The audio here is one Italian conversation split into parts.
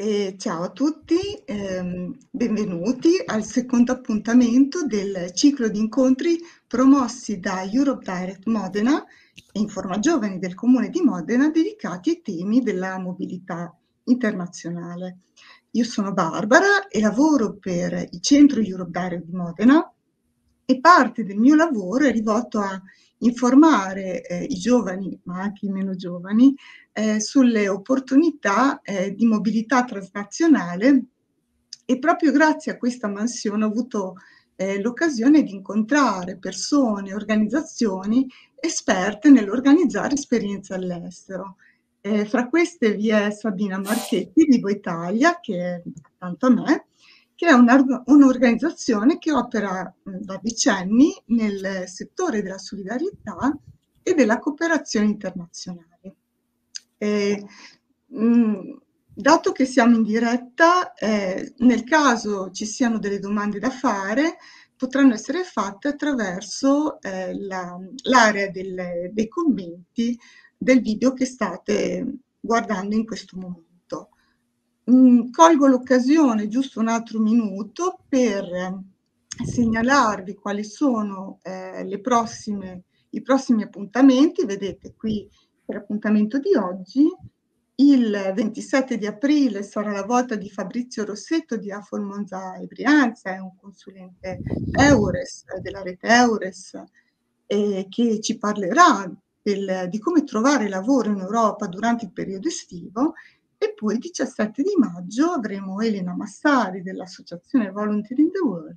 E ciao a tutti, ehm, benvenuti al secondo appuntamento del ciclo di incontri promossi da Europe Direct Modena e Informa Giovani del Comune di Modena dedicati ai temi della mobilità internazionale. Io sono Barbara e lavoro per il Centro Europe Direct di Modena e parte del mio lavoro è rivolto a informare eh, i giovani, ma anche i meno giovani, eh, sulle opportunità eh, di mobilità transnazionale e proprio grazie a questa mansione ho avuto eh, l'occasione di incontrare persone, organizzazioni esperte nell'organizzare esperienze all'estero. Eh, fra queste vi è Sabina Marchetti di Boitalia, che è accanto a me, che è un'organizzazione che opera da decenni nel settore della solidarietà e della cooperazione internazionale. E, mh, dato che siamo in diretta, eh, nel caso ci siano delle domande da fare, potranno essere fatte attraverso eh, l'area la, dei commenti del video che state guardando in questo momento. Mh, mm, colgo l'occasione, giusto un altro minuto, per eh, segnalarvi quali sono eh, prossime, i prossimi appuntamenti. Vedete qui per appuntamento di oggi. Il 27 di aprile sarà la volta di Fabrizio Rossetto di Afor Monza e Brianza, è un consulente Eures, della rete Eures, eh, che ci parlerà del, di come trovare lavoro in Europa durante il periodo estivo e poi il 17 di maggio avremo Elena Massari dell'associazione Volunteer in the World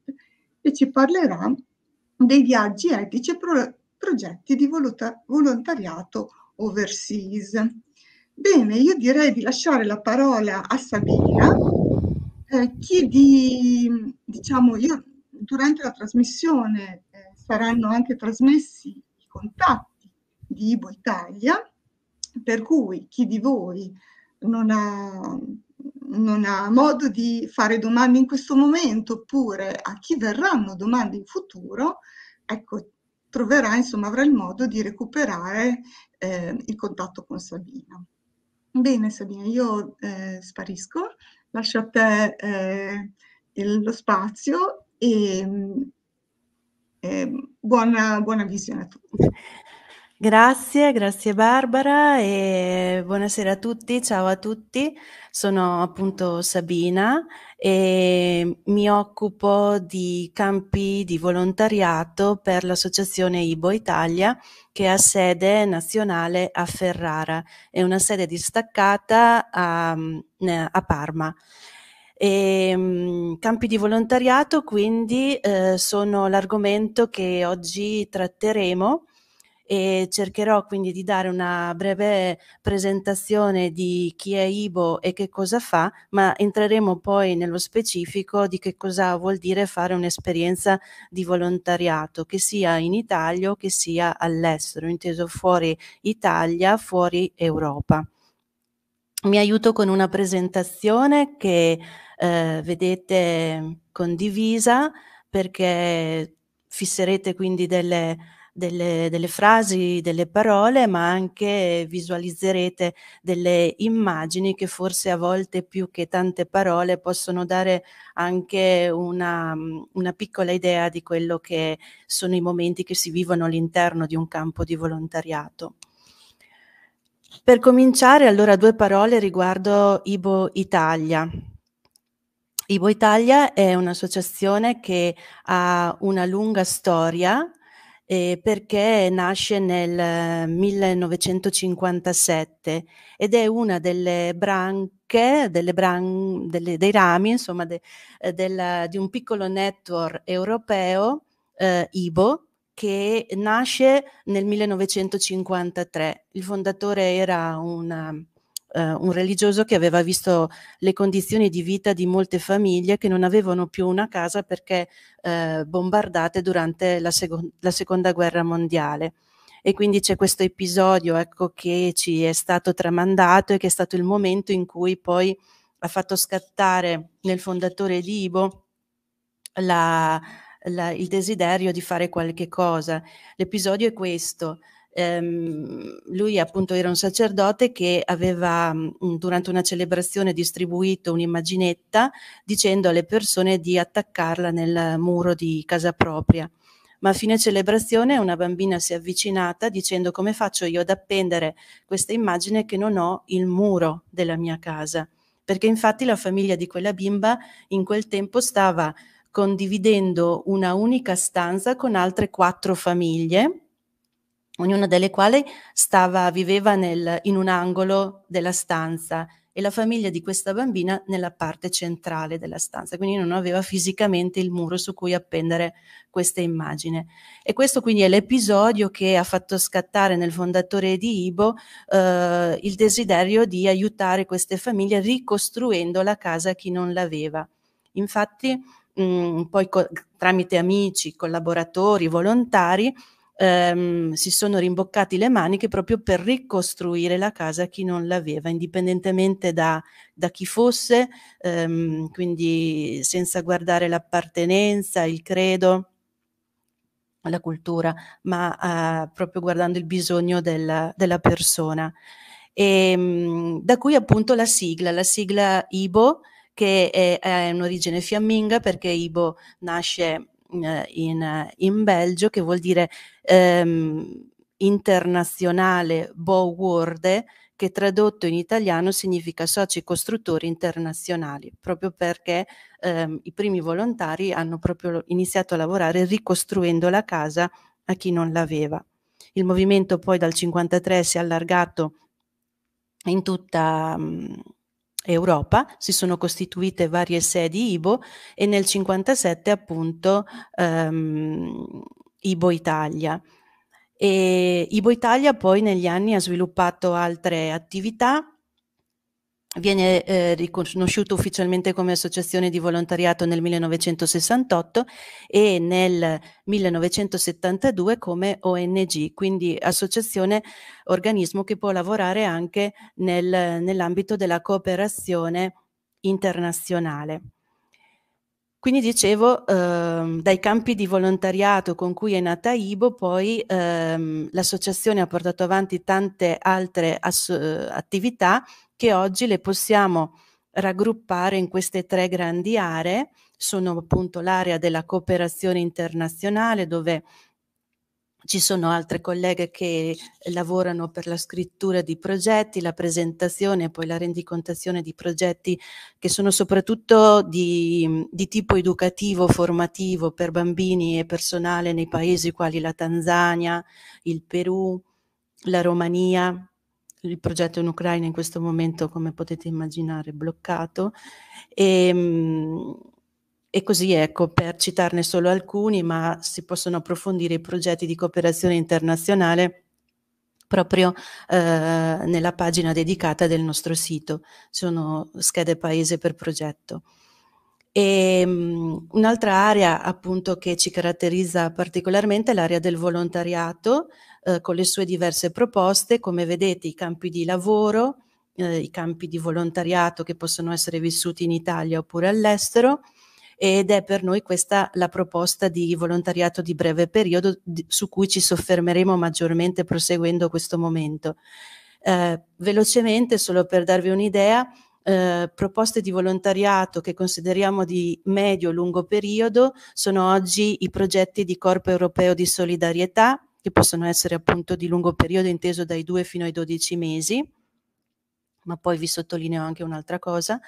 e ci parlerà dei viaggi etici e pro- progetti di volota- volontariato overseas. Bene, io direi di lasciare la parola a Sabina. Eh, chi di, diciamo, io durante la trasmissione eh, saranno anche trasmessi i contatti di Ibo Italia, per cui chi di voi non ha, non ha modo di fare domande in questo momento oppure a chi verranno domande in futuro, ecco, troverà, insomma, avrà il modo di recuperare eh, il contatto con Sabina. Bene Sabina, io eh, sparisco, lascio a te eh, il, lo spazio e mm, eh, buona, buona visione a tutti. Grazie, grazie Barbara e buonasera a tutti, ciao a tutti. Sono appunto Sabina e mi occupo di campi di volontariato per l'associazione Ibo Italia che ha sede nazionale a Ferrara e una sede distaccata a, a Parma. E, ehm, campi di volontariato quindi eh, sono l'argomento che oggi tratteremo e cercherò quindi di dare una breve presentazione di chi è IBO e che cosa fa, ma entreremo poi nello specifico di che cosa vuol dire fare un'esperienza di volontariato, che sia in Italia o che sia all'estero, inteso fuori Italia, fuori Europa. Mi aiuto con una presentazione che eh, vedete condivisa perché fisserete quindi delle delle, delle frasi, delle parole, ma anche visualizzerete delle immagini che forse a volte più che tante parole possono dare anche una, mm, una piccola idea di quello che sono i momenti che si vivono all'interno di un campo di volontariato. Per cominciare, allora due parole riguardo Ibo Italia. Ibo Italia è un'associazione che ha una lunga storia eh, perché nasce nel 1957 eh, ed è una delle branche, delle bran, delle, dei rami, insomma, de, eh, della, di un piccolo network europeo, eh, IBO, che nasce nel 1953. Il fondatore era una, eh, un religioso che aveva visto le condizioni di vita di molte famiglie che non avevano più una casa perché eh, bombardate durante la, seco- la seconda guerra mondiale e quindi c'è questo episodio ecco, che ci è stato tramandato e che è stato il momento in cui poi ha fatto scattare nel fondatore di Ibo la, la, il desiderio di fare qualche cosa. L'episodio è questo, ehm, lui appunto era un sacerdote che aveva mhmm, durante una celebrazione distribuito un'immaginetta dicendo alle persone di attaccarla nel muro di casa propria. Ma a fine celebrazione una bambina si è avvicinata dicendo come faccio io ad appendere questa immagine che non ho il muro della mia casa. Perché infatti la famiglia di quella bimba in quel tempo stava condividendo una unica stanza con altre quattro famiglie ognuna delle quali stava, viveva nel, in un angolo della stanza e la famiglia di questa bambina nella parte centrale della stanza, quindi non aveva fisicamente il muro su cui appendere questa immagine. E questo quindi è l'episodio che ha fatto scattare nel fondatore di Ibo eh, il desiderio di aiutare queste famiglie ricostruendo la casa a chi non l'aveva. Infatti, mh, mm, poi co- tramite amici, collaboratori, volontari, ehm, si sono rimboccati le maniche proprio per ricostruire la casa a chi non l'aveva, indipendentemente da, da chi fosse, ehm, quindi senza guardare l'appartenenza, il credo la cultura, ma eh, proprio guardando il bisogno della, della persona. E, ehm, da qui appunto la sigla, la sigla Ibo, che è, è in fiamminga perché Ibo nasce eh, in, in Belgio, che vuol dire ehm, internazionale Boworde, che tradotto in italiano significa soci costruttori internazionali, proprio perché ehm, i primi volontari hanno proprio iniziato a lavorare ricostruendo la casa a chi non l'aveva. Il movimento poi dal 1953 si è allargato in tutta... Europa, si sono costituite varie sedi IBO e nel 1957 appunto ehm, IBO Italia. E IBO Italia poi negli anni ha sviluppato altre attività Viene eh, riconosciuto ufficialmente come associazione di volontariato nel 1968 e nel 1972 come ONG, quindi associazione organismo che può lavorare anche nel, nell'ambito della cooperazione internazionale. Quindi dicevo, ehm, dai campi di volontariato con cui è nata IBO, poi ehm, l'associazione ha portato avanti tante altre attività che oggi le possiamo raggruppare in queste tre grandi aree. Sono appunto l'area della cooperazione internazionale dove ci sono altre colleghe che lavorano per la scrittura di progetti, la presentazione e poi la rendicontazione di progetti che sono soprattutto di, di, tipo educativo, formativo per bambini e personale nei paesi quali la Tanzania, il Perù, la Romania, il progetto in Ucraina in questo momento, come potete immaginare, è bloccato. E, ehm, e così ecco, per citarne solo alcuni, ma si possono approfondire i progetti di cooperazione internazionale proprio eh, nella pagina dedicata del nostro sito. Sono schede paese per progetto. E, um, un'altra area appunto che ci caratterizza particolarmente è l'area del volontariato, eh, con le sue diverse proposte, come vedete i campi di lavoro, eh, i campi di volontariato che possono essere vissuti in Italia oppure all'estero ed è per noi questa la proposta di volontariato di breve periodo di, su cui ci soffermeremo maggiormente proseguendo questo momento. Eh, velocemente, solo per darvi un'idea, eh, proposte di volontariato che consideriamo di medio-lungo periodo sono oggi i progetti di Corpo Europeo di Solidarietà, che possono essere appunto di lungo periodo, inteso dai 2 fino ai 12 mesi, ma poi vi sottolineo anche un'altra cosa,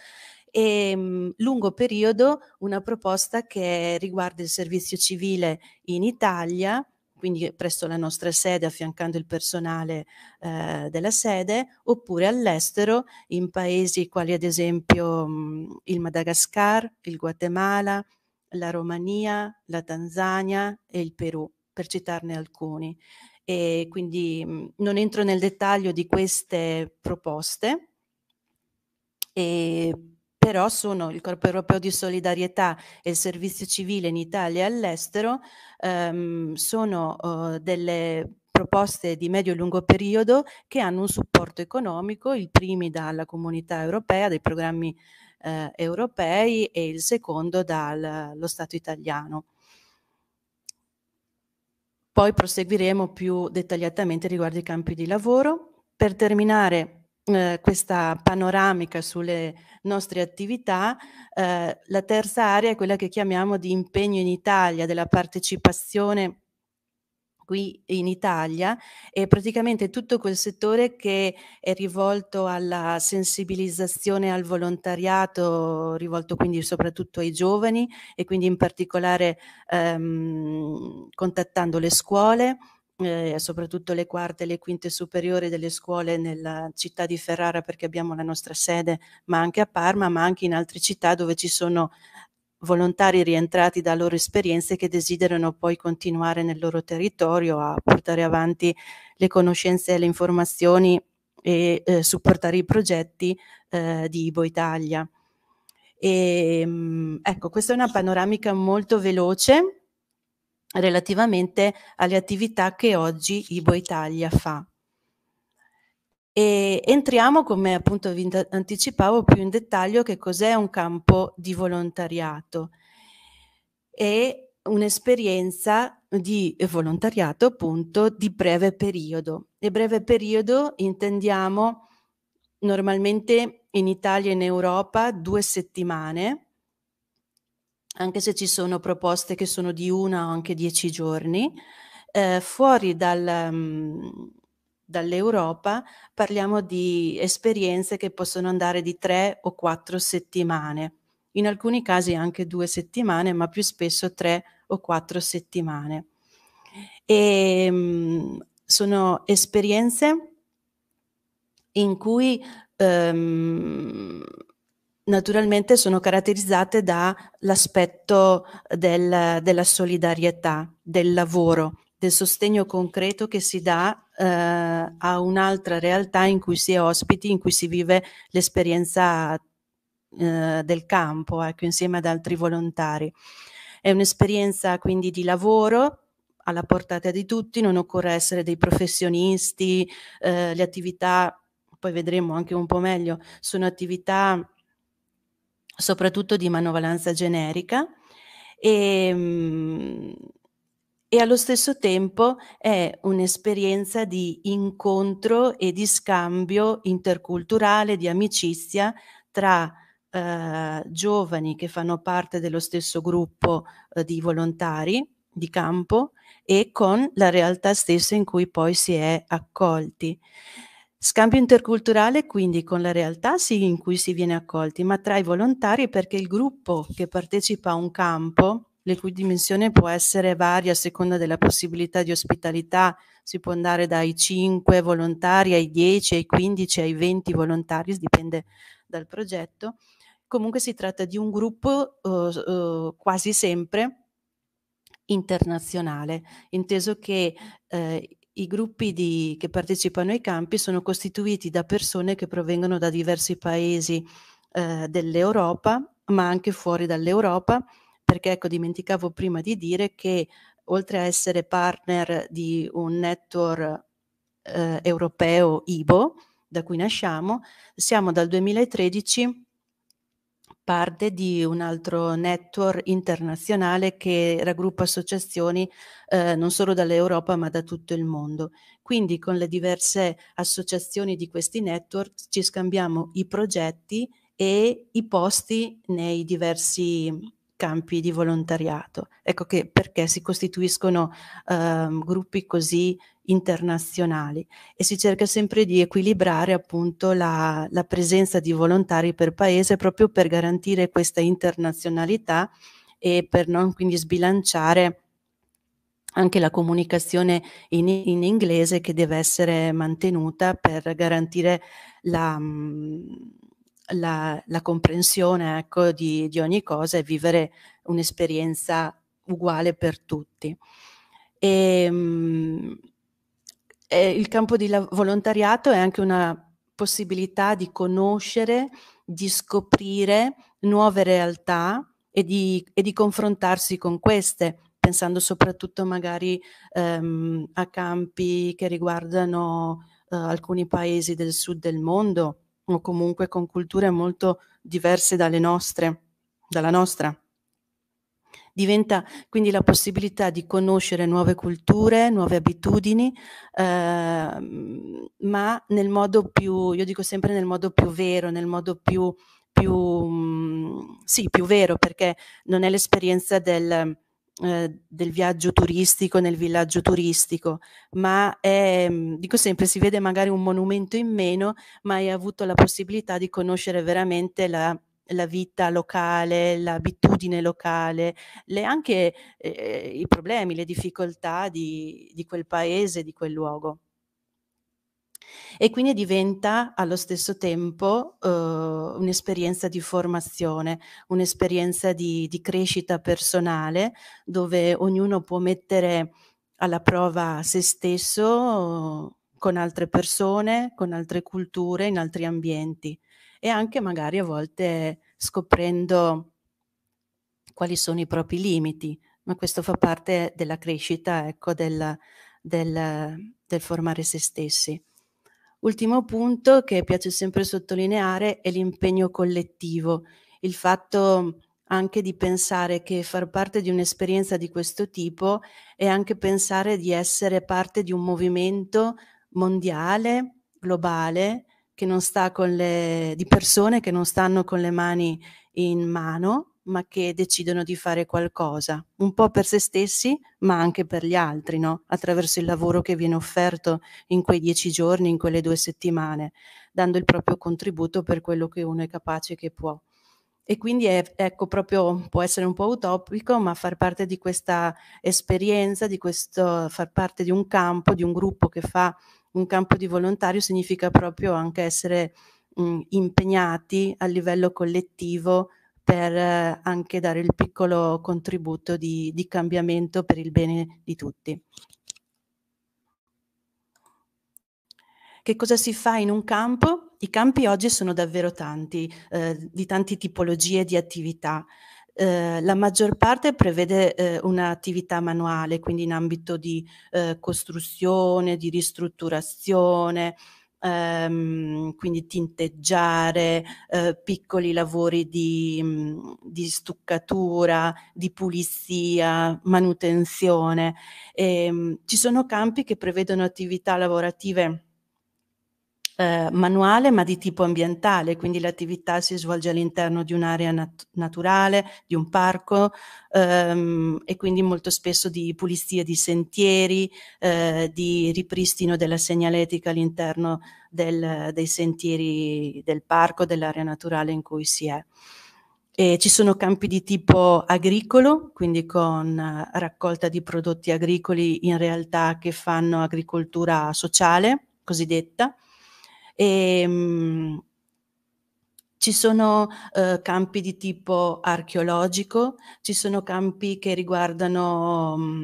e ehm, lungo periodo una proposta che riguarda il servizio civile in Italia, quindi presso la nostra sede affiancando il personale eh, della sede, oppure all'estero in paesi quali ad esempio mh, mm, il Madagascar, il Guatemala, la Romania, la Tanzania e il Perù per citarne alcuni. E quindi mh, mhmm, non entro nel dettaglio di queste proposte, e, però sono il Corpo Europeo di Solidarietà e il Servizio Civile in Italia e all'estero, ehm, sono uh, delle proposte di medio e lungo periodo che hanno un supporto economico, i primi dalla comunità europea, dai programmi eh, europei e il secondo dallo Stato italiano. Poi proseguiremo più dettagliatamente riguardo i campi di lavoro. Per terminare eh, questa panoramica sulle nostre attività, eh, la terza area è quella che chiamiamo di impegno in Italia, della partecipazione qui in Italia è praticamente tutto quel settore che è rivolto alla sensibilizzazione al volontariato, rivolto quindi soprattutto ai giovani e quindi in particolare ehm, contattando le scuole, eh, soprattutto le quarte e le quinte superiori delle scuole nella città di Ferrara perché abbiamo la nostra sede, ma anche a Parma, ma anche in altre città dove ci sono volontari rientrati da loro esperienze che desiderano poi continuare nel loro territorio a portare avanti le conoscenze e le informazioni e eh, supportare i progetti eh, di Ibo Italia. E, ehm, ecco, questa è una panoramica molto veloce relativamente alle attività che oggi Ibo Italia fa. E entriamo, come appunto vi anticipavo, più in dettaglio che cos'è un campo di volontariato. È un'esperienza di volontariato appunto di breve periodo. E breve periodo intendiamo normalmente in Italia e in Europa due settimane, anche se ci sono proposte che sono di una o anche dieci giorni, eh, fuori dal... Um, dall'Europa, parliamo di esperienze che possono andare di tre o quattro settimane, in alcuni casi anche due settimane, ma più spesso tre o quattro settimane. E, ehm, sono esperienze in cui ehm, naturalmente sono caratterizzate dall'aspetto del, della solidarietà, del lavoro, del sostegno concreto che si dà eh, a un'altra realtà in cui si è ospiti, in cui si vive l'esperienza eh, del campo, ecco, insieme ad altri volontari. È un'esperienza quindi di lavoro alla portata di tutti, non occorre essere dei professionisti, eh, le attività, poi vedremo anche un po' meglio, sono attività soprattutto di manovalanza generica e mh, mm, e allo stesso tempo è un'esperienza di incontro e di scambio interculturale, di amicizia tra eh, giovani che fanno parte dello stesso gruppo eh, di volontari di campo e con la realtà stessa in cui poi si è accolti. Scambio interculturale quindi con la realtà sì in cui si viene accolti, ma tra i volontari perché il gruppo che partecipa a un campo le cui dimensione può essere varia a seconda della possibilità di ospitalità, si può andare dai 5 volontari ai 10, ai 15, ai 20 volontari, dipende dal progetto. Comunque si tratta di un gruppo eh, eh, quasi sempre internazionale, inteso che eh, i gruppi di, che partecipano ai campi sono costituiti da persone che provengono da diversi paesi eh, dell'Europa, ma anche fuori dall'Europa, perché ecco, dimenticavo prima di dire che oltre a essere partner di un network eh, europeo IBO, da cui nasciamo, siamo dal 2013 parte di un altro network internazionale che raggruppa associazioni eh, non solo dall'Europa ma da tutto il mondo. Quindi con le diverse associazioni di questi network ci scambiamo i progetti e i posti nei diversi campi di volontariato. Ecco che perché si costituiscono eh, gruppi così internazionali e si cerca sempre di equilibrare appunto la, la presenza di volontari per paese proprio per garantire questa internazionalità e per non quindi sbilanciare anche la comunicazione in, in, inglese che deve essere mantenuta per garantire la, mhmm, la, la comprensione ecco, di, di, ogni cosa e vivere un'esperienza uguale per tutti. Ehm, e, mh, il campo di volontariato è anche una possibilità di conoscere, di scoprire nuove realtà e di, e di confrontarsi con queste, pensando soprattutto magari ehm, a campi che riguardano eh, alcuni paesi del sud del mondo o comunque con culture molto diverse dalle nostre, dalla nostra. Diventa quindi la possibilità di conoscere nuove culture, nuove abitudini, eh, ma nel modo più, io dico sempre nel modo più vero, nel modo più, più, mm, sì, più vero, perché non è l'esperienza del, eh, del viaggio turistico nel villaggio turistico, ma è, mm, dico sempre, si vede magari un monumento in meno, ma hai avuto la possibilità di conoscere veramente la, la vita locale, l'abitudine locale, le, anche eh, i problemi, le difficoltà di, di quel paese, di quel luogo e quindi diventa allo stesso tempo uh, un'esperienza di formazione, un'esperienza di, di, crescita personale dove ognuno può mettere alla prova se stesso con altre persone, con altre culture, in altri ambienti e anche magari a volte scoprendo quali sono i propri limiti, ma questo fa parte della crescita, ecco, del, del, del formare se stessi. Ultimo punto che piace sempre sottolineare è l'impegno collettivo, il fatto anche di pensare che far parte di un'esperienza di questo tipo è anche pensare di essere parte di un movimento mondiale, globale, che non sta con le, di persone che non stanno con le mani in mano ma che decidono di fare qualcosa, un po' per se stessi, ma anche per gli altri, no? attraverso il lavoro che viene offerto in quei dieci giorni, in quelle due settimane, dando il proprio contributo per quello che uno è capace che può. E quindi è, ecco, proprio può essere un po' utopico, ma far parte di questa esperienza, di questo, far parte di un campo, di un gruppo che fa un campo di volontario, significa proprio anche essere mh, impegnati a livello collettivo per eh, anche dare il piccolo contributo di, di cambiamento per il bene di tutti. Che cosa si fa in un campo? I campi oggi sono davvero tanti, eh, di tante tipologie di attività. Eh, la maggior parte prevede eh, un'attività manuale, quindi in ambito di eh, costruzione, di ristrutturazione, ehm, quindi tinteggiare, eh, piccoli lavori di, di, stuccatura, di pulizia, manutenzione. E, ehm, ci sono campi che prevedono attività lavorative eh, manuale ma di tipo ambientale, quindi l'attività si svolge all'interno di un'area nat- naturale, di un parco ehm, e quindi molto spesso di pulizia di sentieri, eh, di ripristino della segnaletica all'interno del, dei sentieri del parco, dell'area naturale in cui si è. E ci sono campi di tipo agricolo, quindi con eh, raccolta di prodotti agricoli in realtà che fanno agricoltura sociale, cosiddetta, e, ehm, mh, ci sono eh, campi di tipo archeologico, ci sono campi che riguardano mh, mm,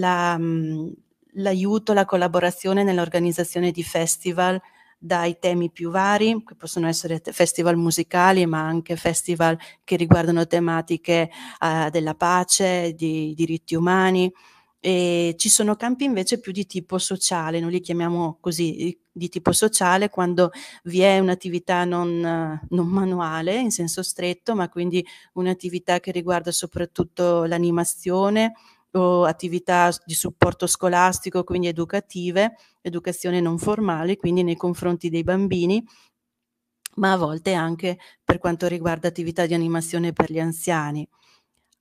la, mh, mm, l'aiuto, la collaborazione nell'organizzazione di festival dai temi più vari, che possono essere festival musicali, ma anche festival che riguardano tematiche eh, della pace, di diritti umani. E ci sono campi invece più di tipo sociale, noi li chiamiamo così, di tipo sociale, quando vi è un'attività non, non manuale in senso stretto, ma quindi un'attività che riguarda soprattutto l'animazione o attività di supporto scolastico, quindi educative, educazione non formale, quindi nei confronti dei bambini, ma a volte anche per quanto riguarda attività di animazione per gli anziani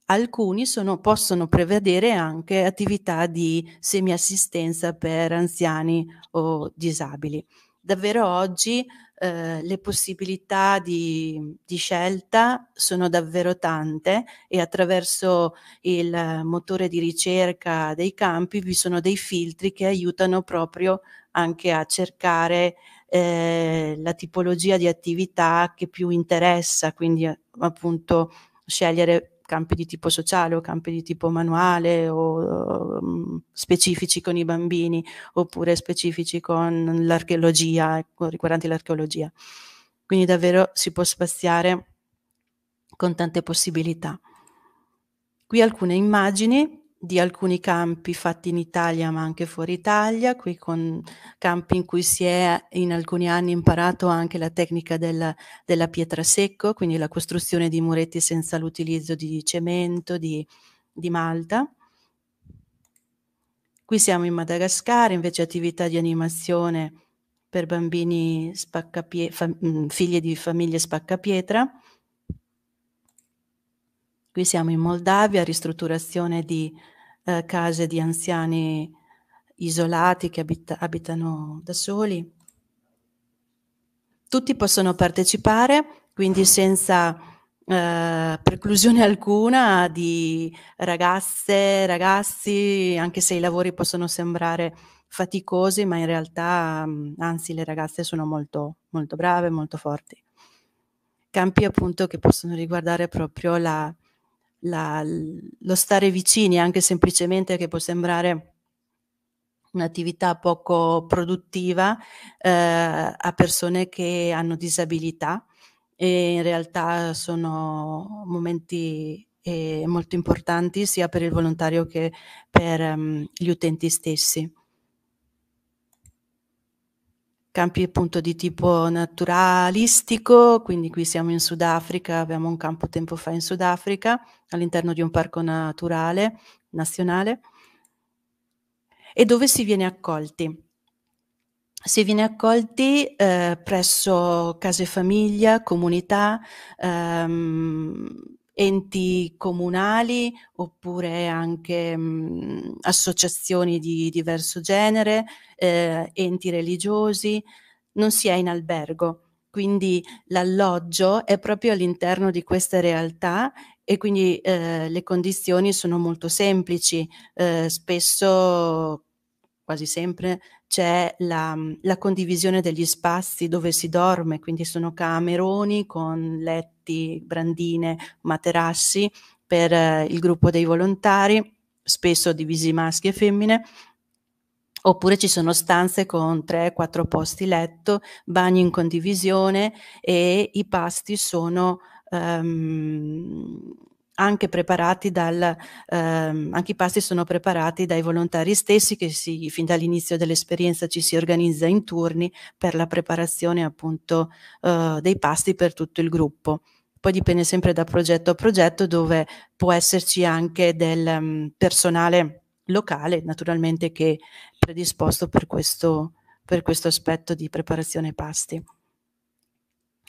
alcuni sono, possono prevedere anche attività di semiassistenza per anziani o disabili. Davvero oggi eh, le possibilità di, di, scelta sono davvero tante e attraverso il motore di ricerca dei campi vi sono dei filtri che aiutano proprio anche a cercare eh, la tipologia di attività che più interessa, quindi appunto scegliere campi di tipo sociale o campi di tipo manuale o um, specifici con i bambini oppure specifici con l'archeologia, ecco, riguardanti l'archeologia. Quindi davvero si può spaziare con tante possibilità. Qui alcune immagini di alcuni campi fatti in Italia ma anche fuori Italia, qui con campi in cui si è in alcuni anni imparato anche la tecnica della, della pietra secco, quindi la costruzione di muretti senza l'utilizzo di cemento, di, di malta. Qui siamo in Madagascar, invece attività di animazione per bambini spaccapie- fam- mm, figli di famiglie spaccapietra. Qui siamo in Moldavia, ristrutturazione di eh, case di anziani isolati che abita abitano da soli. Tutti possono partecipare, quindi senza eh, preclusione alcuna di ragazze, ragazzi, anche se i lavori possono sembrare faticosi, ma in realtà anzi le ragazze sono molto, molto brave, molto forti. Campi appunto che possono riguardare proprio la, la, lo stare vicini, anche semplicemente che può sembrare un'attività poco produttiva eh, a persone che hanno disabilità e in realtà sono momenti eh, molto importanti sia per il volontario che per um, gli utenti stessi campi appunto di tipo naturalistico, quindi qui siamo in Sudafrica, abbiamo un campo tempo fa in Sudafrica, all'interno di un parco naturale nazionale, e dove si viene accolti. Si viene accolti eh, presso case famiglia, comunità, ehm, enti comunali oppure anche mh, mhmm, associazioni di diverso genere, eh, enti religiosi, non si è in albergo. Quindi l'alloggio è proprio all'interno di queste realtà e quindi eh, le condizioni sono molto semplici, eh, spesso quasi sempre c'è la, mhmm, la, condivisione degli spazi dove si dorme, quindi sono cameroni con letti, brandine, materassi per eh, il gruppo dei volontari, spesso divisi maschi e femmine, oppure ci sono stanze con 3-4 posti letto, bagni in condivisione e i pasti sono... Um, anche preparati dal, ehm, anche i pasti sono preparati dai volontari stessi che si, fin dall'inizio dell'esperienza ci si organizza in turni per la preparazione appunto eh, dei pasti per tutto il gruppo. Poi dipende sempre da progetto a progetto dove può esserci anche del um, personale locale naturalmente che è predisposto per questo, per questo aspetto di preparazione pasti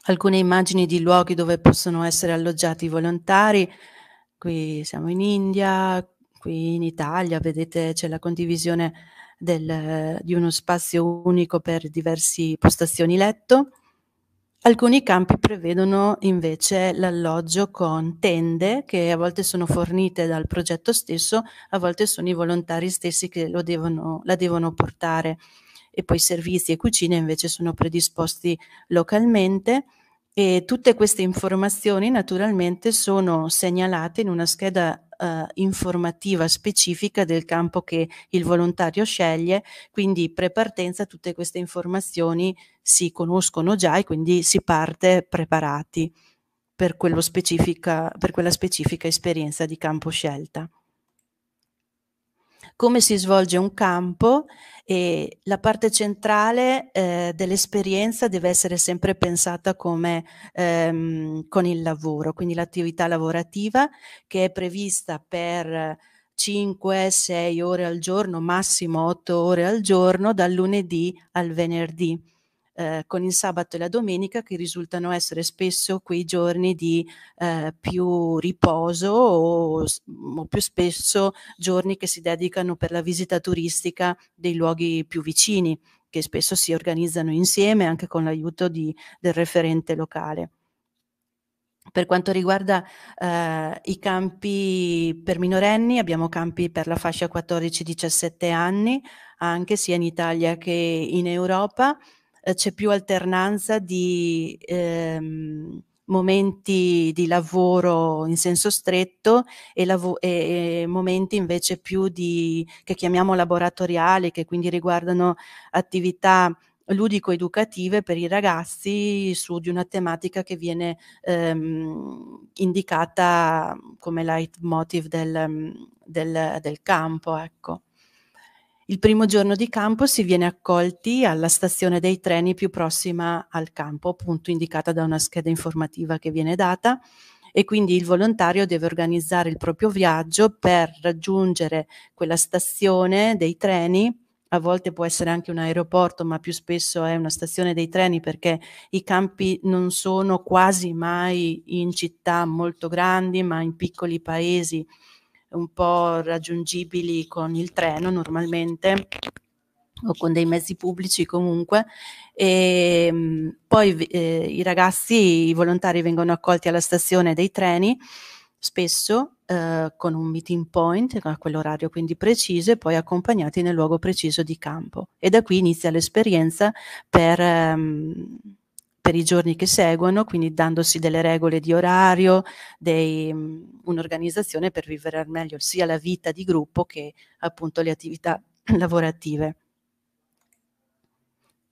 alcune immagini di luoghi dove possono essere alloggiati i volontari, qui siamo in India, qui in Italia, vedete c'è la condivisione del, di uno spazio unico per diverse postazioni letto. Alcuni campi prevedono invece l'alloggio con tende che a volte sono fornite dal progetto stesso, a volte sono i volontari stessi che devono, la devono portare e poi servizi e cucine invece sono predisposti localmente e tutte queste informazioni naturalmente sono segnalate in una scheda eh, informativa specifica del campo che il volontario sceglie, quindi prepartenza tutte queste informazioni si conoscono già e quindi si parte preparati per, per quella specifica esperienza di campo scelta come si svolge un campo e la parte centrale eh, dell'esperienza deve essere sempre pensata come ehm, con il lavoro, quindi l'attività lavorativa che è prevista per 5-6 ore al giorno, massimo 8 ore al giorno, dal lunedì al venerdì eh, con il sabato e la domenica che risultano essere spesso quei giorni di eh, più riposo o, o più spesso giorni che si dedicano per la visita turistica dei luoghi più vicini che spesso si organizzano insieme anche con l'aiuto di, del referente locale. Per quanto riguarda eh, i campi per minorenni, abbiamo campi per la fascia 14-17 anni, anche sia in Italia che in Europa, eh, c'è più alternanza di ehm, momenti di lavoro in senso stretto e, lav- e, e momenti invece più di, che chiamiamo laboratoriali, che quindi riguardano attività ludico-educative per i ragazzi su di una tematica che viene ehm, indicata come leitmotiv del, del, del campo. Ecco. Il primo giorno di campo si viene accolti alla stazione dei treni più prossima al campo, appunto indicata da una scheda informativa che viene data e quindi il volontario deve organizzare il proprio viaggio per raggiungere quella stazione dei treni a volte può essere anche un aeroporto, ma più spesso è una stazione dei treni perché i campi non sono quasi mai in città molto grandi, ma in piccoli paesi un po' raggiungibili con il treno normalmente o con dei mezzi pubblici comunque. E, ehm, poi eh, i ragazzi, i volontari vengono accolti alla stazione dei treni spesso eh, con un meeting point a quell'orario quindi preciso e poi accompagnati nel luogo preciso di campo e da qui inizia l'esperienza per ehm, per i giorni che seguono, quindi dandosi delle regole di orario, mm, un'organizzazione per vivere al meglio sia la vita di gruppo che appunto le attività lavorative.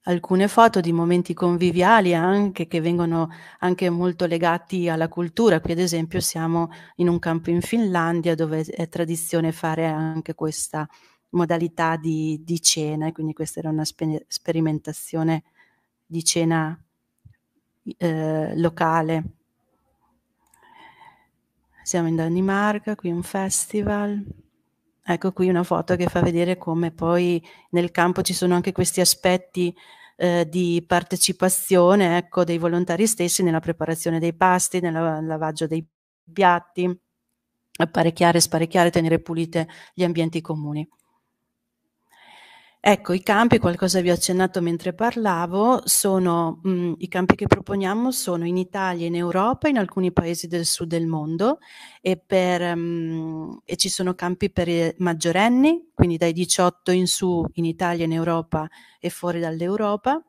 Alcune foto di momenti conviviali anche che vengono anche molto legati alla cultura. Qui ad esempio siamo in un campo in Finlandia dove è tradizione fare anche questa modalità di, di cena e quindi questa era una spe- sperimentazione di cena eh, locale. Siamo in Danimarca, qui un festival. Ecco qui una foto che fa vedere come poi nel campo ci sono anche questi aspetti eh, di partecipazione ecco, dei volontari stessi nella preparazione dei pasti, nel lavaggio dei piatti, apparecchiare, sparecchiare, tenere pulite gli ambienti comuni. Ecco, i campi, qualcosa vi ho accennato mentre parlavo, sono mh, mm, i campi che proponiamo sono in Italia, in Europa, in alcuni paesi del sud del mondo e, per, mh, mm, e ci sono campi per maggiorenni, quindi dai 18 in su in Italia, in Europa e fuori dall'Europa.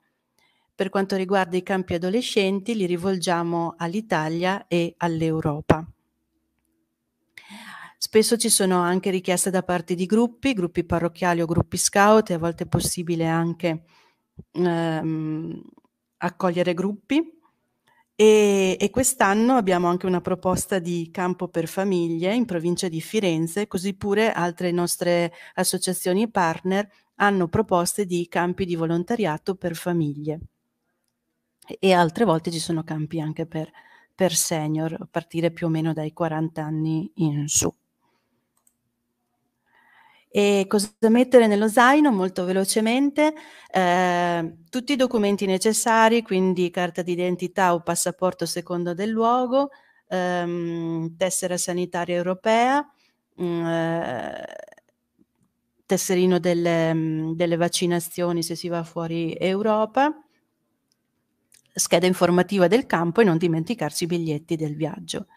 Per quanto riguarda i campi adolescenti, li rivolgiamo all'Italia e all'Europa. Spesso ci sono anche richieste da parte di gruppi, gruppi parrocchiali o gruppi scout, e a volte è possibile anche ehm, accogliere gruppi. E, e, quest'anno abbiamo anche una proposta di campo per famiglie in provincia di Firenze, così pure altre nostre associazioni partner hanno proposte di campi di volontariato per famiglie e altre volte ci sono campi anche per, per senior, a partire più o meno dai 40 anni in su. E cosa mettere nello zaino? Molto velocemente eh, tutti i documenti necessari, quindi carta d'identità o passaporto secondo del luogo, ehm, tessera sanitaria europea, mh, mm, eh, tesserino delle, mm, delle vaccinazioni se si va fuori Europa, scheda informativa del campo e non dimenticarsi i biglietti del viaggio.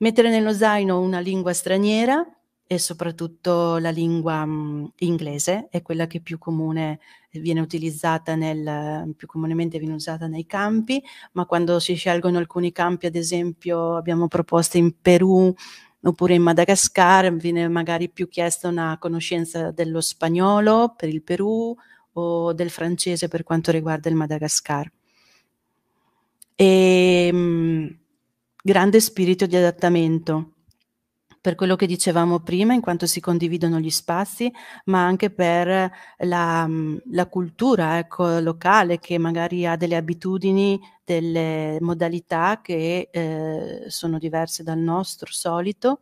Mettere nello zaino una lingua straniera, e soprattutto la lingua mh, mhmm, inglese è quella che più comune eh, viene utilizzata nel, mhmm, più comunemente viene usata nei campi, ma quando si scelgono alcuni campi, ad esempio abbiamo proposte in Perù oppure in Madagascar, viene magari più chiesta una conoscenza dello spagnolo per il Perù o del francese per quanto riguarda il Madagascar. E, mh, mhmm, grande spirito di adattamento per quello che dicevamo prima, in quanto si condividono gli spazi, ma anche per la, mm, la cultura ecco, locale che magari ha delle abitudini, delle modalità che eh, sono diverse dal nostro solito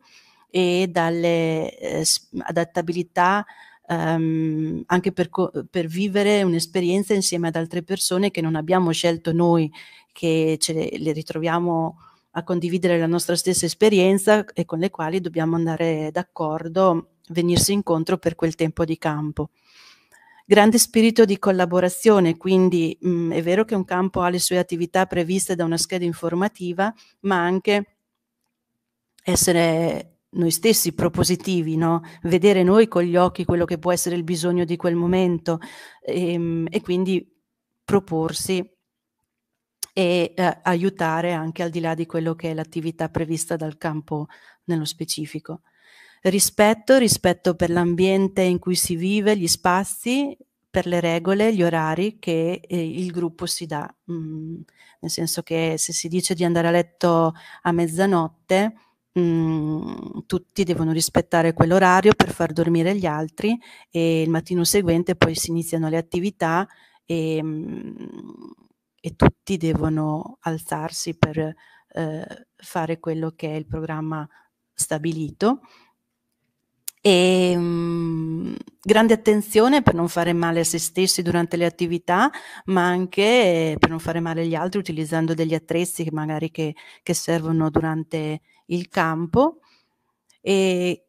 e dalle eh, adattabilità Um, anche per, per vivere un'esperienza insieme ad altre persone che non abbiamo scelto noi, che ce le, le ritroviamo a condividere la nostra stessa esperienza e con le quali dobbiamo andare d'accordo, venirsi incontro per quel tempo di campo. Grande spirito di collaborazione, quindi mh, mm, è vero che un campo ha le sue attività previste da una scheda informativa, ma anche essere noi stessi propositivi, no? vedere noi con gli occhi quello che può essere il bisogno di quel momento e, ehm, e quindi proporsi e eh, aiutare anche al di là di quello che è l'attività prevista dal campo nello specifico. Rispetto, rispetto per l'ambiente in cui si vive, gli spazi, per le regole, gli orari che eh, il gruppo si dà, mm, nel senso che se si dice di andare a letto a mezzanotte, Mm, tutti devono rispettare quell'orario per far dormire gli altri e il mattino seguente poi si iniziano le attività e mm, e tutti devono alzarsi per eh, fare quello che è il programma stabilito. E, ehm, mh, grande attenzione per non fare male a se stessi durante le attività, ma anche eh, per non fare male agli altri utilizzando degli attrezzi che magari che, che servono durante il campo. E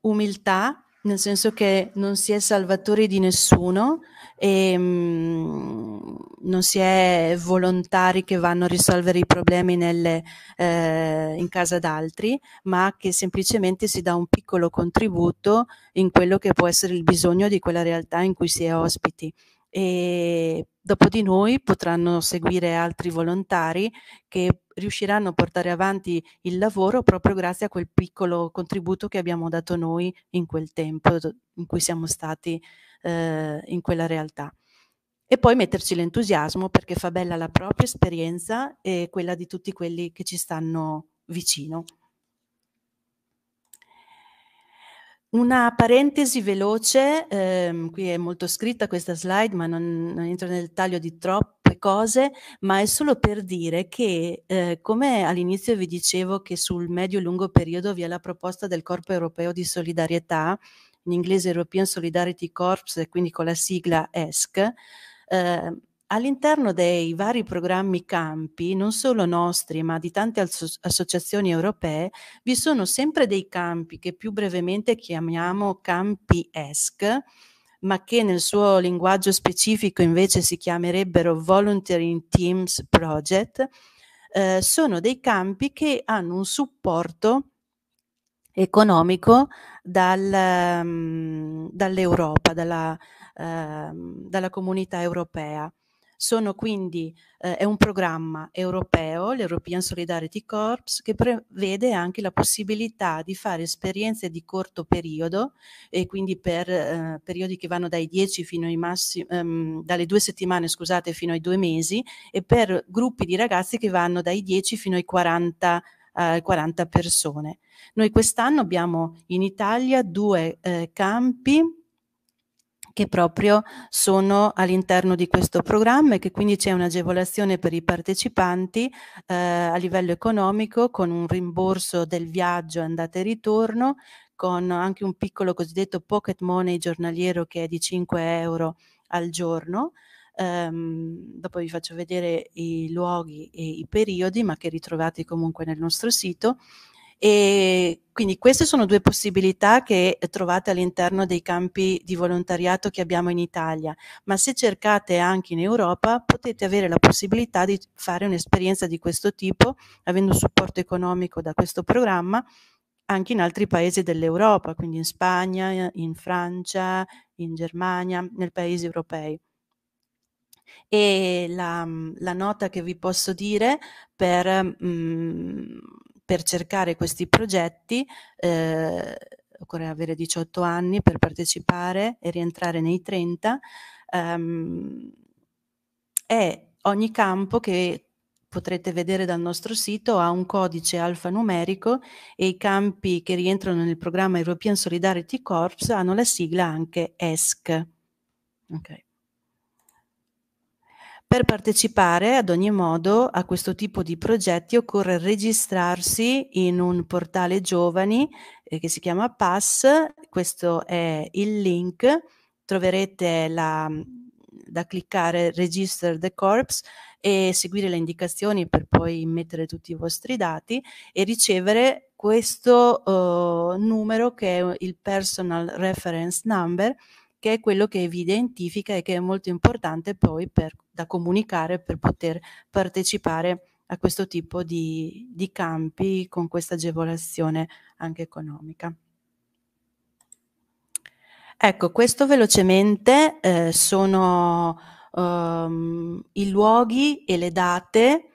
umiltà nel senso che non si è salvatori di nessuno e mh, mm, non si è volontari che vanno a risolvere i problemi nelle, eh, in casa d'altri, ma che semplicemente si dà un piccolo contributo in quello che può essere il bisogno di quella realtà in cui si è ospiti. E dopo di noi potranno seguire altri volontari che riusciranno a portare avanti il lavoro proprio grazie a quel piccolo contributo che abbiamo dato noi in quel tempo in cui siamo stati eh, in quella realtà. E poi metterci l'entusiasmo perché fa bella la propria esperienza e quella di tutti quelli che ci stanno vicino. Una parentesi veloce, ehm, qui è molto scritta questa slide, ma non, non entro nel taglio di troppo cose, ma è solo per dire che, eh, come all'inizio vi dicevo che sul medio e lungo periodo vi è la proposta del Corpo europeo di solidarietà, in inglese European Solidarity Corps, quindi con la sigla ESC, eh, all'interno dei vari programmi campi, non solo nostri, ma di tante asso- associazioni europee, vi sono sempre dei campi che più brevemente chiamiamo campi ESC, ma che nel suo linguaggio specifico invece si chiamerebbero Volunteering Teams Project, eh, sono dei campi che hanno un supporto economico dal, um, dall'Europa, dalla, uh, dalla comunità europea. Sono quindi, eh, è un programma europeo, l'European Solidarity Corps, che prevede anche la possibilità di fare esperienze di corto periodo e quindi per eh, periodi che vanno dai 10 fino ai massimi, ehm, dalle due settimane scusate, fino ai due mesi e per gruppi di ragazzi che vanno dai 10 fino ai 40 40 eh, persone. Noi quest'anno abbiamo in Italia due eh, campi che proprio sono all'interno di questo programma e che quindi c'è un'agevolazione per i partecipanti eh, a livello economico con un rimborso del viaggio andata e ritorno, con anche un piccolo cosiddetto pocket money giornaliero che è di 5 euro al giorno. Um, dopo vi faccio vedere i luoghi e i periodi, ma che ritrovate comunque nel nostro sito e quindi queste sono due possibilità che eh, trovate all'interno dei campi di volontariato che abbiamo in Italia, ma se cercate anche in Europa potete avere la possibilità di fare un'esperienza di questo tipo, avendo supporto economico da questo programma, anche in altri paesi dell'Europa, quindi in Spagna, in Francia, in Germania, nei paesi europei. E la, la nota che vi posso dire per mh, mm, per cercare questi progetti eh, occorre avere 18 anni per partecipare e rientrare nei 30, um, è ogni campo che potrete vedere dal nostro sito ha un codice alfanumerico e i campi che rientrano nel programma European Solidarity Corps hanno la sigla anche ESC. Okay. Per partecipare ad ogni modo a questo tipo di progetti occorre registrarsi in un portale giovani eh, che si chiama Pass, questo è il link, troverete la, da cliccare Register the Corps e seguire le indicazioni per poi mettere tutti i vostri dati e ricevere questo uh, numero che è il Personal Reference Number che è quello che vi identifica e che è molto importante poi per, da comunicare per poter partecipare a questo tipo di, di campi con questa agevolazione anche economica. Ecco, questo velocemente eh, sono um, i luoghi e le date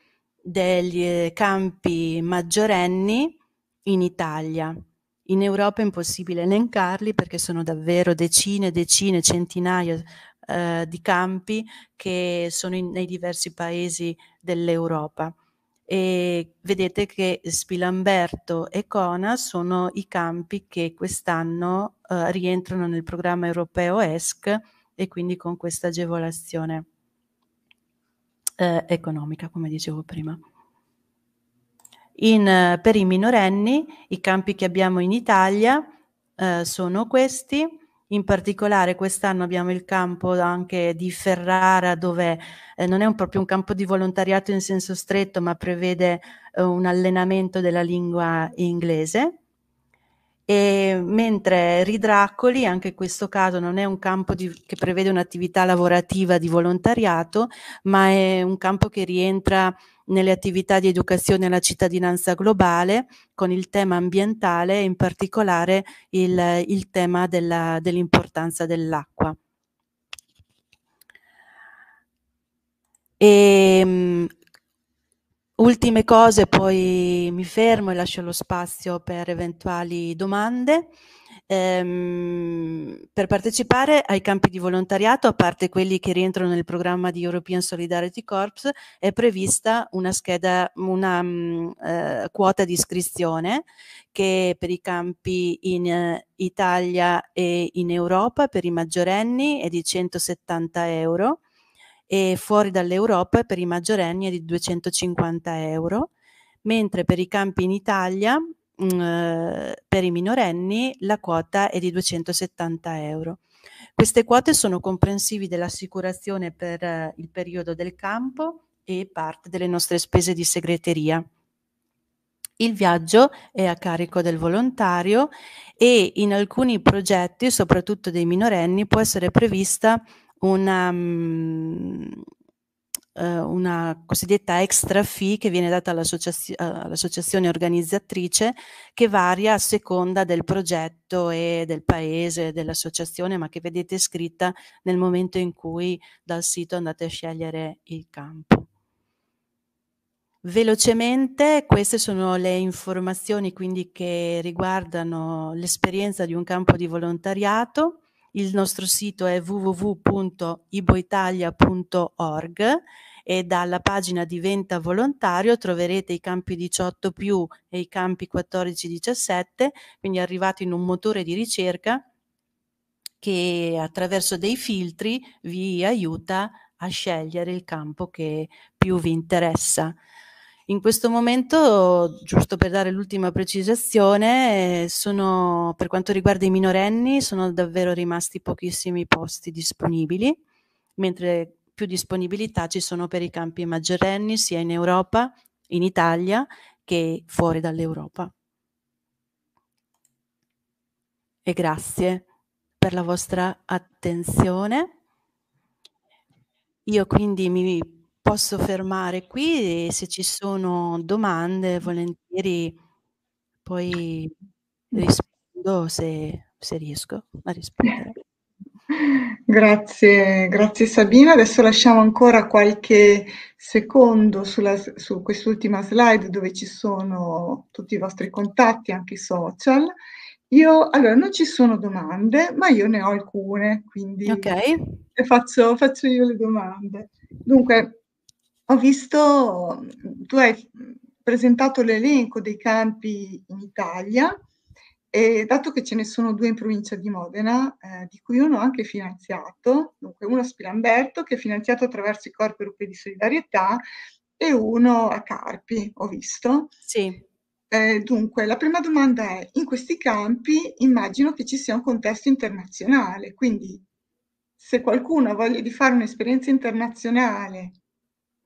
degli eh, campi maggiorenni in Italia. In Europa è impossibile elencarli perché sono davvero decine, decine, centinaia eh, di campi che sono in, nei diversi paesi dell'Europa. E vedete che Spilamberto e Cona sono i campi che quest'anno eh, rientrano nel programma europeo ESC e quindi con questa agevolazione eh, economica, come dicevo prima. In, eh, per i minorenni i campi che abbiamo in Italia eh, sono questi, in particolare quest'anno abbiamo il campo anche di Ferrara dove eh, non è un, proprio un campo di volontariato in senso stretto ma prevede eh, un allenamento della lingua inglese. E mentre Ridraccoli, anche in questo caso, non è un campo di, che prevede un'attività lavorativa di volontariato, ma è un campo che rientra nelle attività di educazione alla cittadinanza globale con il tema ambientale e in particolare il, il tema della, dell'importanza dell'acqua. E, um, ultime cose, poi mi fermo e lascio lo spazio per eventuali domande. Ehm, per partecipare ai campi di volontariato, a parte quelli che rientrano nel programma di European Solidarity Corps, è prevista una scheda, una um, uh, quota di iscrizione che per i campi in uh, Italia e in Europa per i maggiorenni è di 170 euro e fuori dall'Europa per i maggiorenni è di 250 euro mentre per i campi in Italia Mm, eh, per i minorenni la quota è di 270 euro. Queste quote sono comprensivi dell'assicurazione per eh, il periodo del campo e parte delle nostre spese di segreteria. Il viaggio è a carico del volontario e in alcuni progetti, soprattutto dei minorenni, può essere prevista una, mm, eh, una cosiddetta extra fee che viene data all'associazio- eh, all'associazione organizzatrice che varia a seconda del progetto e del paese, dell'associazione, ma che vedete scritta nel momento in cui dal sito andate a scegliere il campo. Velocemente, queste sono le informazioni quindi che riguardano l'esperienza di un campo di volontariato. Il nostro sito è www.iboitalia.org e dalla pagina diventa volontario troverete i campi 18 più e i campi 14-17, quindi arrivate in un motore di ricerca che attraverso dei filtri vi aiuta a scegliere il campo che più vi interessa. In questo momento, giusto per dare l'ultima precisazione, sono, per quanto riguarda i minorenni sono davvero rimasti pochissimi posti disponibili, mentre più disponibilità ci sono per i campi maggiorenni sia in Europa, in Italia che fuori dall'Europa. E grazie per la vostra attenzione. Io quindi mi posso fermare qui e se ci sono domande volentieri poi mm. rispondo se, se riesco a rispondere. Grazie, grazie Sabina. Adesso lasciamo ancora qualche secondo sulla, su quest'ultima slide dove ci sono tutti i vostri contatti, anche i social. Io, allora, non ci sono domande, ma io ne ho alcune, quindi okay. faccio, faccio io le domande. Dunque, ho visto, tu hai presentato l'elenco dei campi in Italia e dato che ce ne sono due in provincia di Modena, eh, di cui uno anche finanziato, dunque uno a Spilamberto che è finanziato attraverso i corpi europei di solidarietà e uno a Carpi, ho visto. Sì. Eh, dunque, la prima domanda è, in questi campi immagino che ci sia un contesto internazionale, quindi se qualcuno ha voglia di fare un'esperienza internazionale,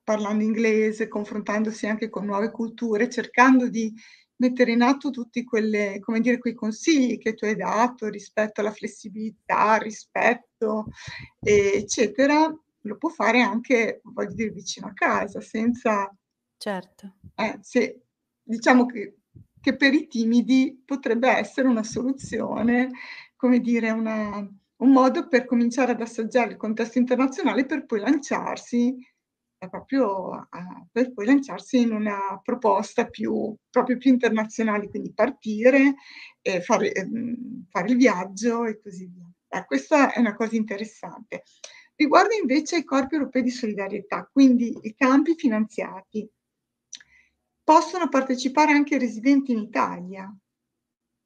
parlando inglese, confrontandosi anche con nuove culture, cercando di mettere in atto tutti quelle, come dire, quei consigli che tu hai dato rispetto alla flessibilità, rispetto, eccetera, lo può fare anche, voglio dire, vicino a casa, senza... Certo. Eh, se, diciamo che, che, per i timidi potrebbe essere una soluzione, come dire, una, un modo per cominciare ad assaggiare il contesto internazionale per poi lanciarsi proprio eh, per poi lanciarsi in una proposta più, proprio più internazionale, quindi partire, e fare, ehm, fare, il viaggio e così via. Eh, questa è una cosa interessante. Riguardo invece ai corpi europei di solidarietà, quindi i campi finanziati. Possono partecipare anche i residenti in Italia,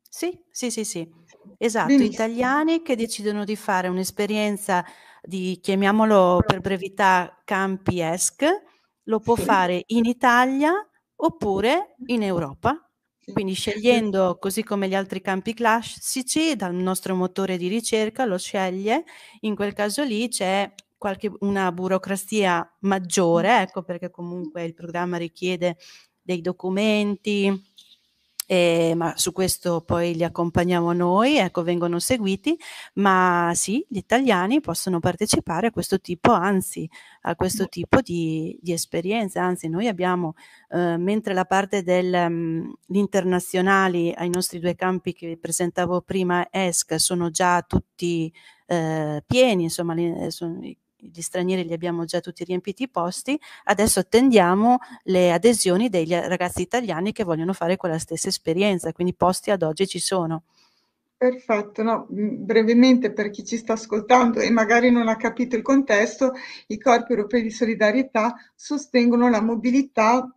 sì, sì, sì, sì, esatto, Benissimo. italiani che decidono di fare un'esperienza di, chiamiamolo per brevità, campi ESC, lo può fare in Italia oppure mm. in Europa. Quindi scegliendo, così come gli altri campi classici, dal nostro motore di ricerca lo sceglie, in quel caso lì c'è qualche, una burocrazia maggiore, mm. ecco perché comunque il programma richiede dei documenti, eh, ma su questo poi li accompagniamo noi, ecco, vengono seguiti, ma sì, gli italiani possono partecipare a questo tipo, anzi, a questo tipo di, di esperienze, anzi noi abbiamo, eh, mentre la parte dell'internazionale mm, um, ai nostri due campi che presentavo prima, ESC, sono già tutti eh, pieni, insomma, le, eh, sono, i gli stranieri li abbiamo già tutti riempiti i posti, adesso attendiamo le adesioni dei eh, ragazzi italiani che vogliono fare quella stessa esperienza, quindi i posti ad oggi ci sono. Perfetto, no, mm, brevemente per chi ci sta ascoltando e magari non ha capito il contesto, i corpi europei di solidarietà sostengono la mobilità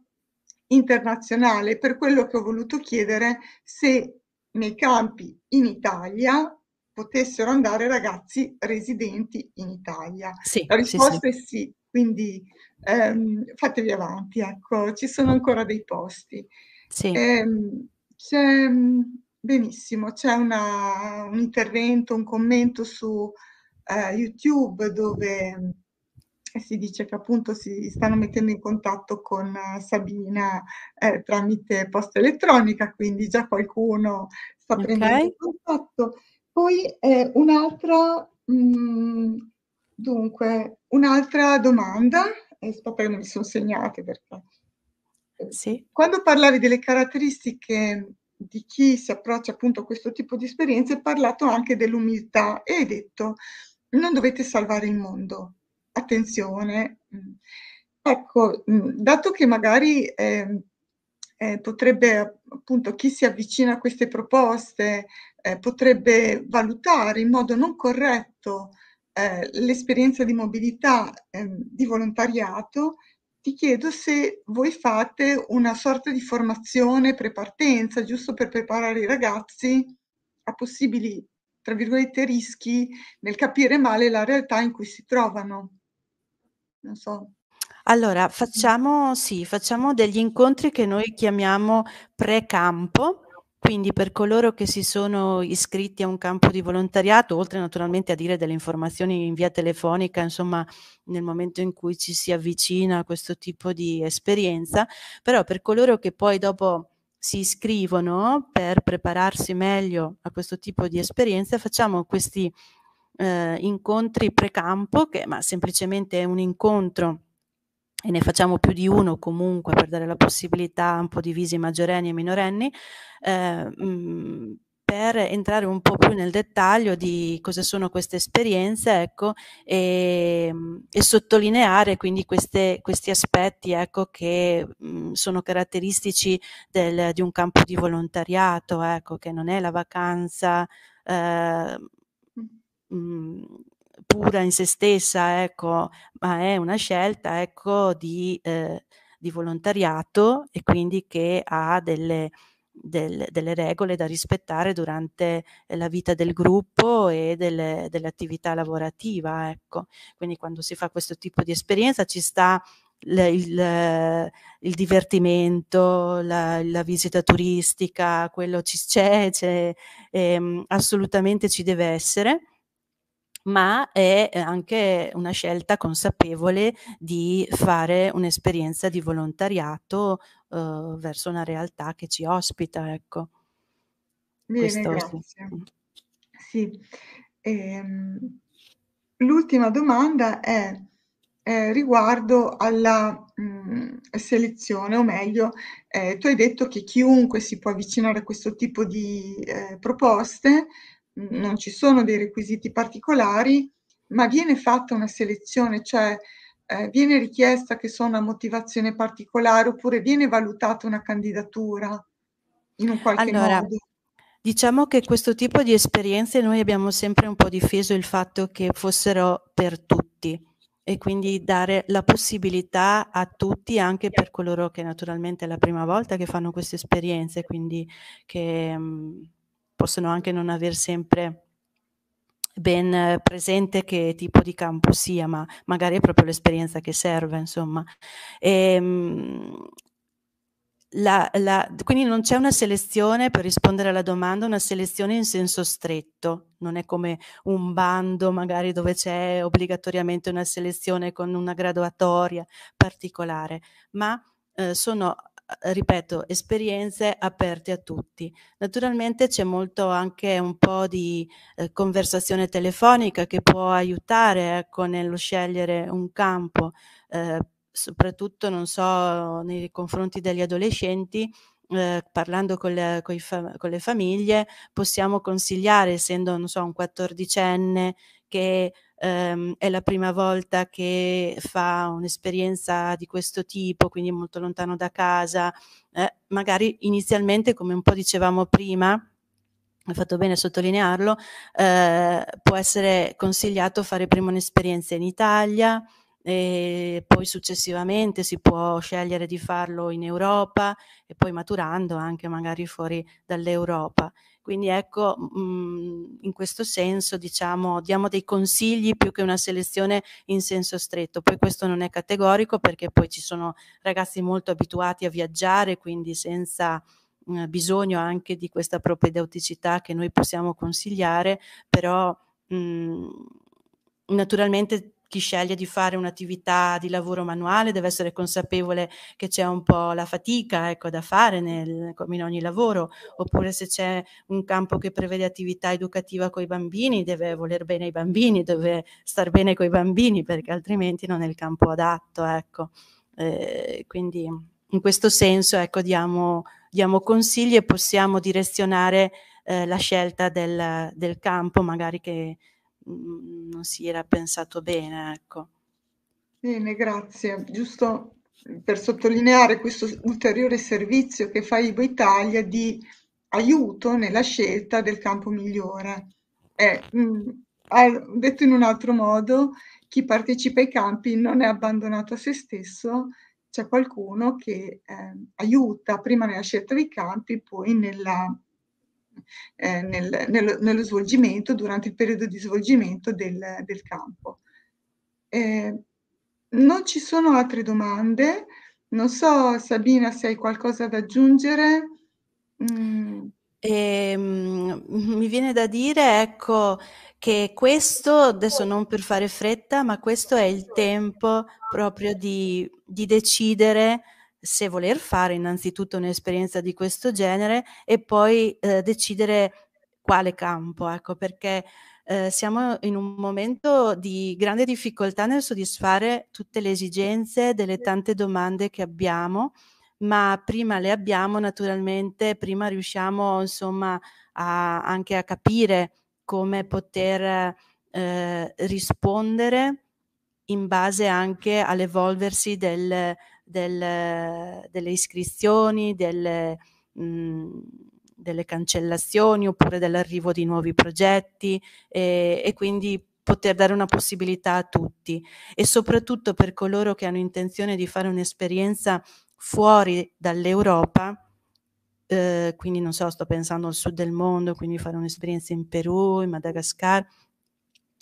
internazionale, per quello che ho voluto chiedere se nei campi in Italia potessero andare ragazzi residenti in Italia? Sì, La risposta sì, sì. è sì, quindi ehm, fatevi avanti, ecco, ci sono ancora dei posti. Sì. Ehm, c'è, benissimo, c'è una, un intervento, un commento su eh, YouTube dove eh, si dice che appunto si stanno mettendo in contatto con eh, Sabina eh, tramite posta elettronica, quindi già qualcuno sta prendendo okay. contatto. Poi eh, un'altra, mm, dunque, un'altra domanda, e sto perché mi sono segnate perché... Eh, sì. Quando parlavi delle caratteristiche di chi si approccia appunto a questo tipo di esperienze, hai parlato anche dell'umiltà e hai detto non dovete salvare il mondo, attenzione. Mm. Ecco, mm, dato che magari eh, eh, potrebbe appunto chi si avvicina a queste proposte eh, potrebbe valutare in modo non corretto eh, l'esperienza di mobilità eh, di volontariato, ti chiedo se voi fate una sorta di formazione prepartenza, giusto per preparare i ragazzi a possibili, tra virgolette, rischi nel capire male la realtà in cui si trovano. Non so. Allora, facciamo, sì, facciamo degli incontri che noi chiamiamo pre-campo, quindi per coloro che si sono iscritti a un campo di volontariato, oltre naturalmente a dire delle informazioni in via telefonica, insomma nel momento in cui ci si avvicina a questo tipo di esperienza, però per coloro che poi dopo si iscrivono per prepararsi meglio a questo tipo di esperienza, facciamo questi eh, incontri precampo, che ma semplicemente è un incontro e ne facciamo più di uno comunque per dare la possibilità a un po' di visi maggiorenni e minorenni, eh, mh, mm, per entrare un po' più nel dettaglio di cosa sono queste esperienze ecco, e, e sottolineare quindi queste, questi aspetti ecco, che mh, mm, sono caratteristici del, di un campo di volontariato, ecco, che non è la vacanza. Eh, mh, mm pura in se stessa, ecco, ma è una scelta ecco, di, eh, di volontariato e quindi che ha delle, del, delle regole da rispettare durante la vita del gruppo e delle, dell'attività lavorativa. Ecco. Quindi quando si fa questo tipo di esperienza ci sta il, il, il divertimento, la, la, visita turistica, quello ci c'è, c'è ehm, assolutamente ci deve essere ma è eh, anche una scelta consapevole di fare un'esperienza di volontariato eh, verso una realtà che ci ospita. Ecco. Bene, Questo, sì. Ehm, l'ultima domanda è eh, riguardo alla mh, mm, selezione, o meglio, eh, tu hai detto che chiunque si può avvicinare a questo tipo di eh, proposte, non ci sono dei requisiti particolari, ma viene fatta una selezione, cioè eh, viene richiesta che sia una motivazione particolare oppure viene valutata una candidatura in un qualche allora, modo. Diciamo che questo tipo di esperienze noi abbiamo sempre un po' difeso il fatto che fossero per tutti e quindi dare la possibilità a tutti, anche per coloro che naturalmente è la prima volta che fanno queste esperienze, quindi che... Mh, mm, possono anche non aver sempre ben presente che tipo di campo sia, ma magari è proprio l'esperienza che serve, insomma. E, ehm, la, la, quindi non c'è una selezione, per rispondere alla domanda, una selezione in senso stretto, non è come un bando magari dove c'è obbligatoriamente una selezione con una graduatoria particolare, ma eh, sono eh, ripeto, esperienze aperte a tutti. Naturalmente c'è molto anche un po' di eh, conversazione telefonica che può aiutare ecco, nello scegliere un campo, eh, soprattutto, non so, nei confronti degli adolescenti. Eh, parlando con le, con, fa- con le, famiglie possiamo consigliare essendo non so un quattordicenne che ehm, è la prima volta che fa un'esperienza di questo tipo, quindi molto lontano da casa, eh, magari inizialmente, come un po' dicevamo prima, hai fatto bene a sottolinearlo, eh, può essere consigliato fare prima un'esperienza in Italia, e poi successivamente si può scegliere di farlo in Europa e poi maturando anche magari fuori dall'Europa. Quindi ecco, mh, mm, in questo senso diciamo, diamo dei consigli più che una selezione in senso stretto. Poi questo non è categorico perché poi ci sono ragazzi molto abituati a viaggiare, quindi senza mh, mm, bisogno anche di questa propedeuticità che noi possiamo consigliare, però mh, mm, naturalmente chi sceglie di fare un'attività di lavoro manuale deve essere consapevole che c'è un po' la fatica ecco, da fare nel, come in ogni lavoro, oppure se c'è un campo che prevede attività educativa con i bambini, deve voler bene ai bambini, deve star bene con i bambini, perché altrimenti non è il campo adatto. Ecco. Eh, quindi in questo senso ecco, diamo, diamo consigli e possiamo direzionare eh, la scelta del, del campo magari che non si era pensato bene, ecco. Bene, grazie. Giusto per sottolineare questo ulteriore servizio che fa Ibo Italia di aiuto nella scelta del campo migliore. Eh, mh, mm, detto in un altro modo, chi partecipa ai campi non è abbandonato a se stesso, c'è qualcuno che eh, aiuta prima nella scelta dei campi, poi nella eh, nel, nello, nello, svolgimento, durante il periodo di svolgimento del, del campo. Eh, non ci sono altre domande. Non so, Sabina, se hai qualcosa da aggiungere. Mm. E, ehm, mi viene da dire, ecco, che questo, adesso non per fare fretta, ma questo è il tempo proprio di, di decidere se voler fare innanzitutto un'esperienza di questo genere e poi eh, decidere quale campo, ecco, perché eh, siamo in un momento di grande difficoltà nel soddisfare tutte le esigenze delle tante domande che abbiamo, ma prima le abbiamo naturalmente, prima riusciamo insomma a, anche a capire come poter eh, rispondere in base anche all'evolversi del, del, delle iscrizioni, delle, mh, mm, delle, cancellazioni oppure dell'arrivo di nuovi progetti e, e quindi poter dare una possibilità a tutti e soprattutto per coloro che hanno intenzione di fare un'esperienza fuori dall'Europa, eh, quindi non so, sto pensando al sud del mondo, quindi fare un'esperienza in Perù, in Madagascar.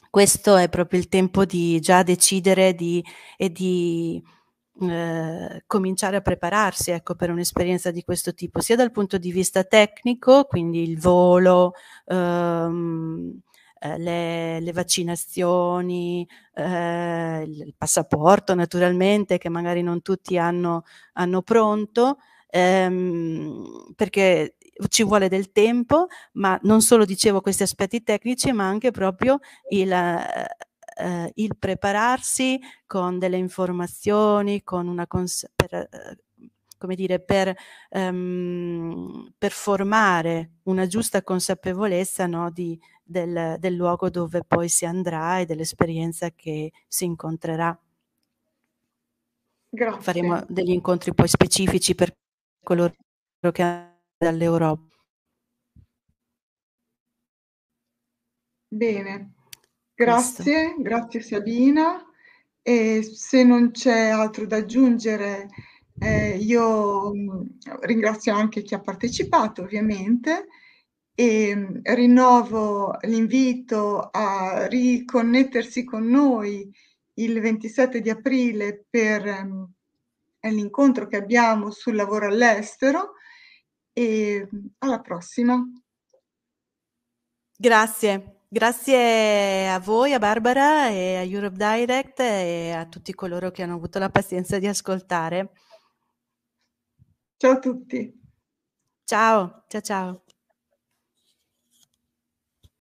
Questo è proprio il tempo di già decidere di, e di eh, cominciare a prepararsi ecco, per un'esperienza di questo tipo, sia dal punto di vista tecnico, quindi il volo, ehm, eh, le, le, vaccinazioni, eh, il passaporto naturalmente, che magari non tutti hanno, hanno pronto, ehm, perché ci vuole del tempo, ma non solo dicevo questi aspetti tecnici, ma anche proprio il, eh, eh, il prepararsi con delle informazioni, con una cons- per, eh, come dire, per, um, per, formare una giusta consapevolezza no, di, del, del luogo dove poi si andrà e dell'esperienza che si incontrerà. Grazie. Faremo degli incontri poi specifici per coloro che hanno dall'Europa. Bene, Grazie, Questo. grazie Sabina. E se non c'è altro da aggiungere, eh, io mm, ringrazio anche chi ha partecipato ovviamente e mm, rinnovo l'invito a riconnettersi con noi il 27 di aprile per um, l'incontro che abbiamo sul lavoro all'estero e alla prossima. Grazie. Grazie a voi, a Barbara e a Europe Direct e a tutti coloro che hanno avuto la pazienza di ascoltare. Ciao a tutti. Ciao, ciao ciao.